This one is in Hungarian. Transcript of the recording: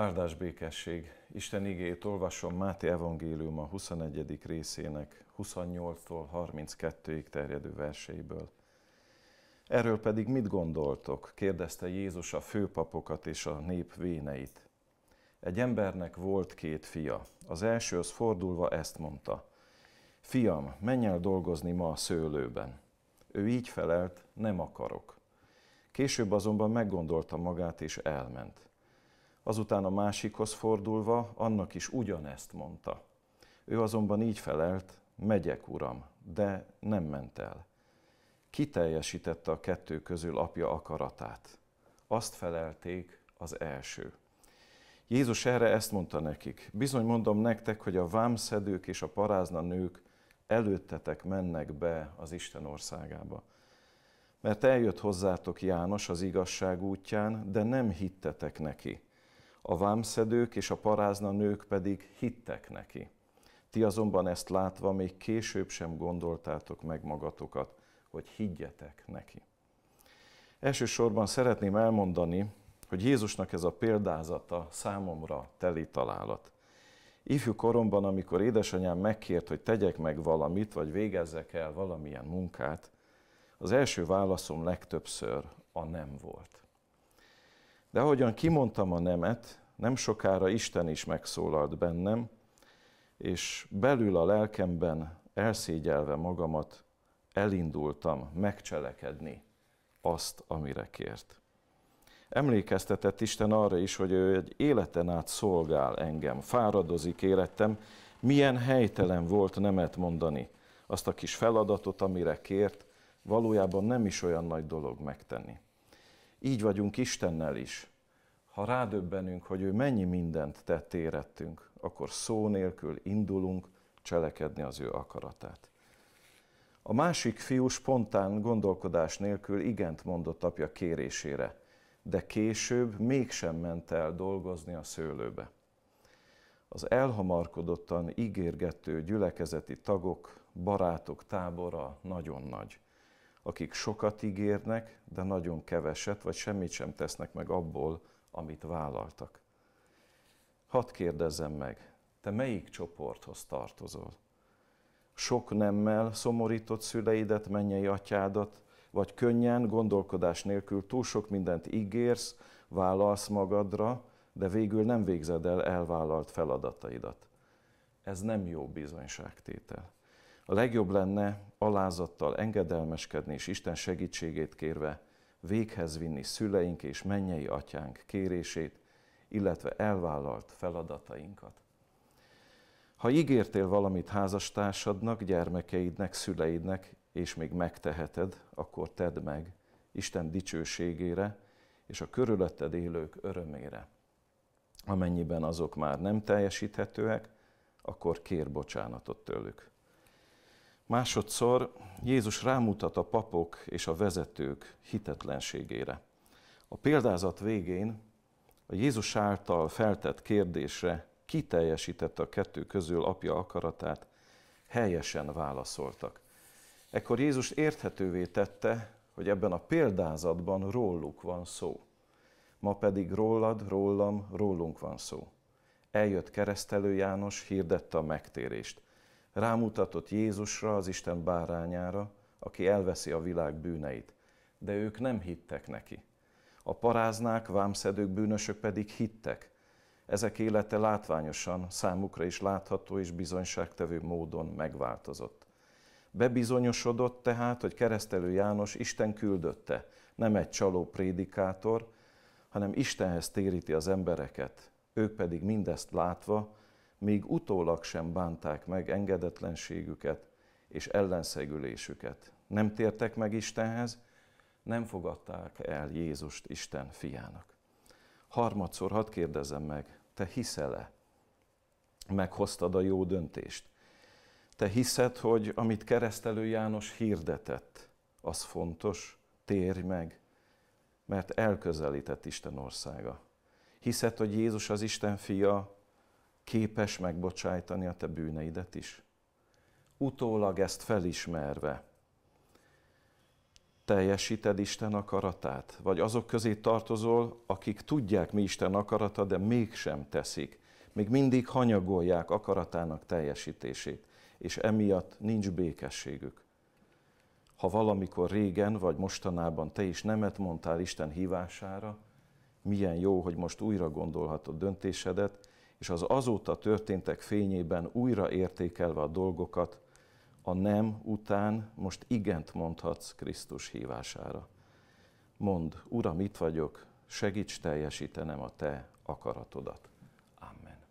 Áldás békesség! Isten igét olvasom Máté Evangélium a 21. részének 28-tól 32-ig terjedő verseiből. Erről pedig mit gondoltok? kérdezte Jézus a főpapokat és a nép véneit. Egy embernek volt két fia. Az elsőhöz fordulva ezt mondta. Fiam, menj el dolgozni ma a szőlőben. Ő így felelt, nem akarok. Később azonban meggondolta magát és elment azután a másikhoz fordulva annak is ugyanezt mondta. Ő azonban így felelt, megyek, uram, de nem ment el. Kiteljesítette a kettő közül apja akaratát. Azt felelték az első. Jézus erre ezt mondta nekik, bizony mondom nektek, hogy a vámszedők és a parázna nők előttetek mennek be az Isten országába. Mert eljött hozzátok János az igazság útján, de nem hittetek neki a vámszedők és a parázna nők pedig hittek neki. Ti azonban ezt látva még később sem gondoltátok meg magatokat, hogy higgyetek neki. Elsősorban szeretném elmondani, hogy Jézusnak ez a példázata számomra teli találat. Ifjú koromban, amikor édesanyám megkért, hogy tegyek meg valamit, vagy végezzek el valamilyen munkát, az első válaszom legtöbbször a nem volt. De ahogyan kimondtam a nemet, nem sokára Isten is megszólalt bennem, és belül a lelkemben elszégyelve magamat elindultam megcselekedni azt, amire kért. Emlékeztetett Isten arra is, hogy ő egy életen át szolgál engem, fáradozik életem, milyen helytelen volt nemet mondani. Azt a kis feladatot, amire kért, valójában nem is olyan nagy dolog megtenni. Így vagyunk Istennel is. Ha rádöbbenünk, hogy ő mennyi mindent tett érettünk, akkor szó nélkül indulunk cselekedni az ő akaratát. A másik fiú spontán gondolkodás nélkül igent mondott apja kérésére, de később mégsem ment el dolgozni a szőlőbe. Az elhamarkodottan ígérgető gyülekezeti tagok, barátok tábora nagyon nagy akik sokat ígérnek, de nagyon keveset, vagy semmit sem tesznek meg abból, amit vállaltak. Hadd kérdezzem meg, te melyik csoporthoz tartozol? Sok nemmel szomorított szüleidet, mennyei atyádat, vagy könnyen, gondolkodás nélkül túl sok mindent ígérsz, vállalsz magadra, de végül nem végzed el elvállalt feladataidat. Ez nem jó bizonyságtétel. A legjobb lenne alázattal engedelmeskedni és Isten segítségét kérve véghez vinni szüleink és mennyei atyánk kérését, illetve elvállalt feladatainkat. Ha ígértél valamit házastársadnak, gyermekeidnek, szüleidnek, és még megteheted, akkor tedd meg Isten dicsőségére és a körülötted élők örömére. Amennyiben azok már nem teljesíthetőek, akkor kér bocsánatot tőlük. Másodszor Jézus rámutat a papok és a vezetők hitetlenségére. A példázat végén a Jézus által feltett kérdésre, ki teljesítette a kettő közül apja akaratát, helyesen válaszoltak. Ekkor Jézus érthetővé tette, hogy ebben a példázatban róluk van szó. Ma pedig rólad, rólam, rólunk van szó. Eljött keresztelő János, hirdette a megtérést – Rámutatott Jézusra, az Isten bárányára, aki elveszi a világ bűneit. De ők nem hittek neki. A paráznák, vámszedők, bűnösök pedig hittek. Ezek élete látványosan, számukra is látható és bizonyságtevő módon megváltozott. Bebizonyosodott tehát, hogy keresztelő János Isten küldötte, nem egy csaló prédikátor, hanem Istenhez téríti az embereket, ők pedig mindezt látva még utólag sem bánták meg engedetlenségüket és ellenszegülésüket. Nem tértek meg Istenhez, nem fogadták el Jézust Isten fiának. Harmadszor hadd kérdezem meg, te hiszel-e? Meghoztad a jó döntést. Te hiszed, hogy amit keresztelő János hirdetett, az fontos, térj meg, mert elközelített Isten országa. Hiszed, hogy Jézus az Isten fia, képes megbocsájtani a te bűneidet is. Utólag ezt felismerve teljesíted Isten akaratát, vagy azok közé tartozol, akik tudják mi Isten akarata, de mégsem teszik. Még mindig hanyagolják akaratának teljesítését, és emiatt nincs békességük. Ha valamikor régen vagy mostanában te is nemet mondtál Isten hívására, milyen jó, hogy most újra gondolhatod döntésedet, és az azóta történtek fényében újra értékelve a dolgokat, a nem után most igent mondhatsz Krisztus hívására. Mond: Uram, itt vagyok, segíts teljesítenem a Te akaratodat. Amen.